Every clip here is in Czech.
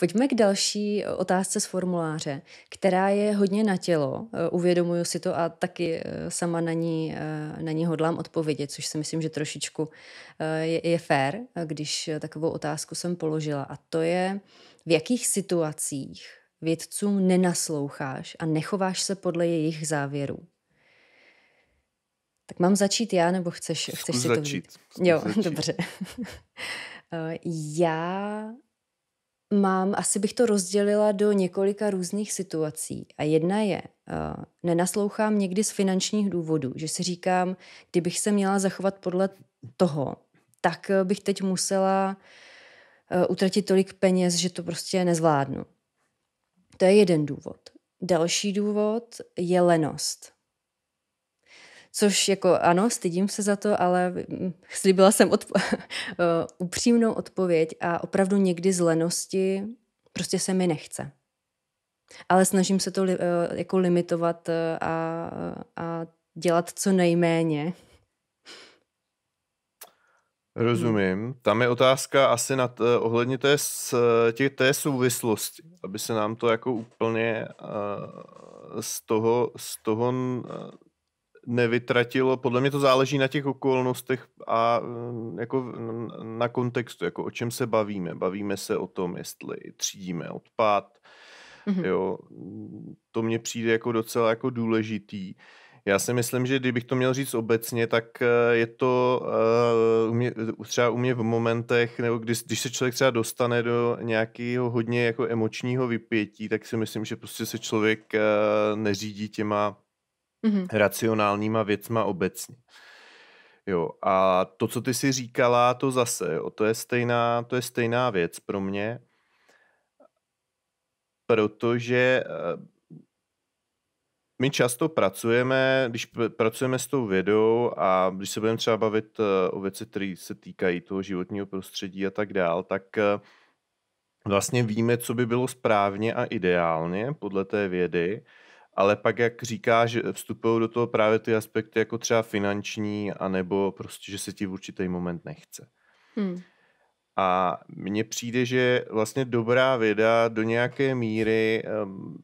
Pojďme k další eh, otázce z formuláře, která je hodně na tělo. Eh, uvědomuju si to a taky eh, sama na ní, na ní hodlám odpovědět, což si myslím, že trošičku je, je fér, když takovou otázku jsem položila. A to je, v jakých situacích vědcům nenasloucháš a nechováš se podle jejich závěrů? Tak mám začít já, nebo chceš, chceš si začít. to vzít? Zkus jo, začít. dobře. já mám, asi bych to rozdělila do několika různých situací. A jedna je, uh, nenaslouchám někdy z finančních důvodů, že si říkám, kdybych se měla zachovat podle toho, tak eh, bych teď musela uh, utratit tolik peněz, že to prostě nezvládnu. To je jeden důvod. Další důvod je lenost. Což jako ano, stydím se za to, ale mm, slíbila jsem odpo- eh, upřímnou odpověď a opravdu někdy z lenosti prostě se mi nechce. Ale snažím se to li- eh, jako limitovat eh, a, a dělat co nejméně. Rozumím. Tam je otázka asi na t- ohledně té, s- tě- té souvislosti, aby se nám to jako úplně uh, z toho, z toho nevytratilo. Podle mě to záleží na těch okolnostech a mm, jako na kontextu, jako o čem se bavíme. Bavíme se o tom, jestli třídíme odpad, mm-hmm. jo, to mně přijde jako docela jako důležitý. Já si myslím, že kdybych to měl říct obecně, tak eh, je to uh, u mě, třeba u mě v momentech, nebo když, když se člověk třeba dostane do nějakého hodně jako emočního vypětí, tak si myslím, že prostě se člověk uh, neřídí těma mm-hmm. racionálníma věcma obecně. Jo, a to, co ty si říkala, to zase, jo, to, je stejná, to je stejná věc pro mě, protože eh, my často pracujeme, když pracujeme s tou vědou a když se budeme třeba bavit eh, o věci, které se týkají toho životního prostředí a tak dál, tak eh, vlastně víme, co by bylo správně a ideálně podle té vědy, ale pak, jak říkáš, vstupují do toho právě ty aspekty jako třeba finanční, anebo prostě, že se ti v určitý moment nechce. Hmm. A mně přijde, že vlastně dobrá věda do nějaké míry ehm,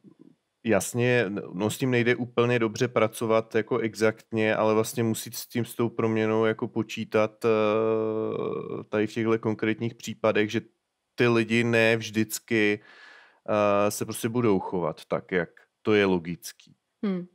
jasně, no s tím nejde úplně dobře pracovat jako exaktně, ale vlastně musí s tím s tou proměnou jako počítat eh, tady v těchto konkrétních případech, že ty lidi ne vždycky eh, se prostě budou chovat tak, jak to je logický. Hmm.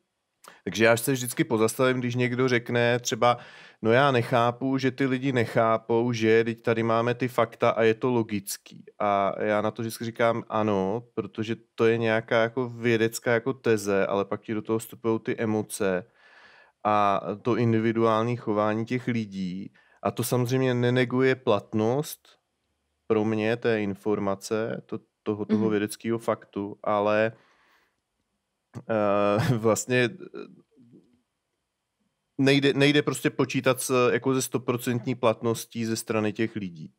Takže já se vždycky pozastavím, když někdo řekne třeba, no já nechápu, že ty lidi nechápou, že teď tady máme ty fakta a je to logický. A já na to vždycky říkám ano, protože to je nějaká jako vědecká jako teze, ale pak ti do toho vstupují ty emoce a to individuální chování těch lidí. A to samozřejmě neneguje platnost pro mě té informace, to, toho, toho mhm. vědeckého faktu, ale Eh, vlastně eh, nejde, nejde prostě počítat s, eh, jako ze stoprocentní platností ze strany těch lidí.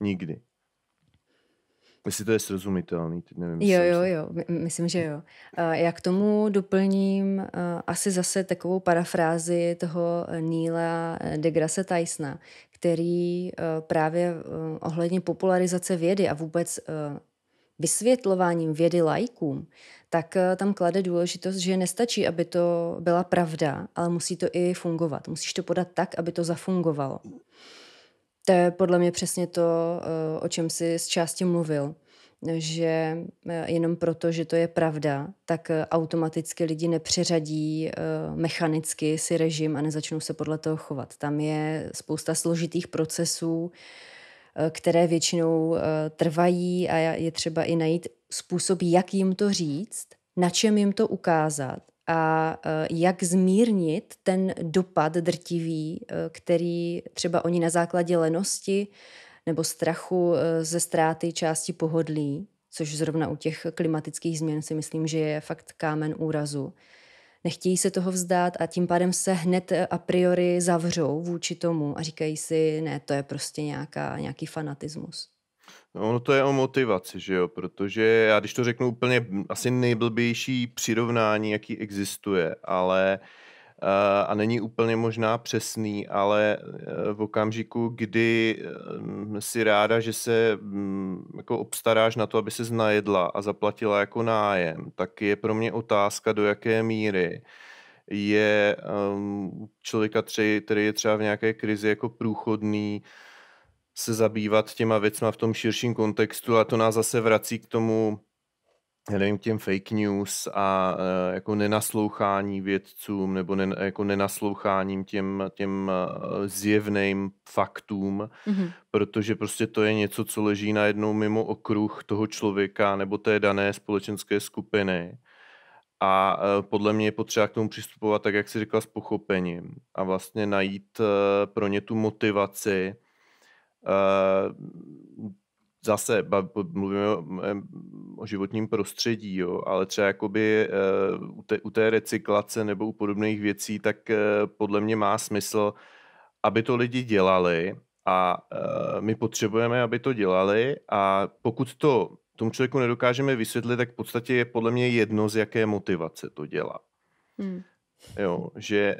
Nikdy. Jestli to je srozumitelný, teď nevím. Jo, jo, jo, myslím, že jo. Já k tomu doplním asi zase takovou parafrázi toho Níla deGrasse Tysona, který právě ohledně popularizace vědy a vůbec vysvětlováním vědy lajkům, tak eh, tam klade důležitost, že nestačí, aby to byla pravda, ale musí to i fungovat. Musíš to podat tak, aby to zafungovalo. To je podle mě přesně to, eh, o čem jsi z části mluvil že eh, jenom proto, že to je pravda, tak automaticky lidi nepřeřadí mechanicky si režim a nezačnou se podle toho chovat. Tam je spousta složitých procesů, Eh, které většinou eh, trvají a je třeba i najít způsob, jak jim to říct, na čem jim to ukázat a eh, jak zmírnit ten dopad drtivý, který třeba oni na základě lenosti nebo strachu ze ztráty části pohodlí, což zrovna u těch klimatických změn si myslím, že je fakt kámen úrazu, nechtějí se toho vzdát a tím pádem se hned eh, a priori zavřou vůči tomu a říkají si, ne, to je prostě nějaká, nějaký fanatismus. No, ono to je o motivaci, že jo, protože já když to řeknu úplně asi nejblbější přirovnání, jaký existuje, ale uh, Eh, a není úplně možná přesný, ale eh, v okamžiku, kdy eh, si ráda, že se mm, jako obstaráš na to, aby se znajedla a zaplatila jako nájem, tak je pro mě otázka, do jaké míry je ehm, člověka, tři, který je třeba v nějaké krizi jako průchodný, se zabývat těma věcma v tom širším kontextu a to nás zase vrací k tomu já nevím, k těm fake news a eh, jako nenaslouchání vědcům nebo ne, jako nenasloucháním těm, těm eh, zjevným faktům, mm-hmm. protože prostě to je něco, co leží najednou mimo okruh toho člověka nebo té dané společenské skupiny. A eh, podle mě je potřeba k tomu přistupovat tak, jak si říkala, s pochopením a vlastně najít pro ně tu motivaci zase mluvíme o, o životním prostředí, jo, ale třeba jakoby uh, u, té, u té recyklace nebo u podobných věcí, tak uh, podle mě má smysl, aby to lidi dělali a uh, my potřebujeme, aby to dělali a pokud to tomu člověku nedokážeme vysvětlit, tak v podstatě je podle mě jedno, z jaké motivace to dělá. Hmm. Jo, že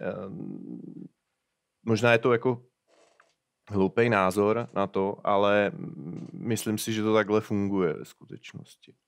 možná je to jako hloupý názor na to, ale myslím si, že to takhle funguje ve skutečnosti.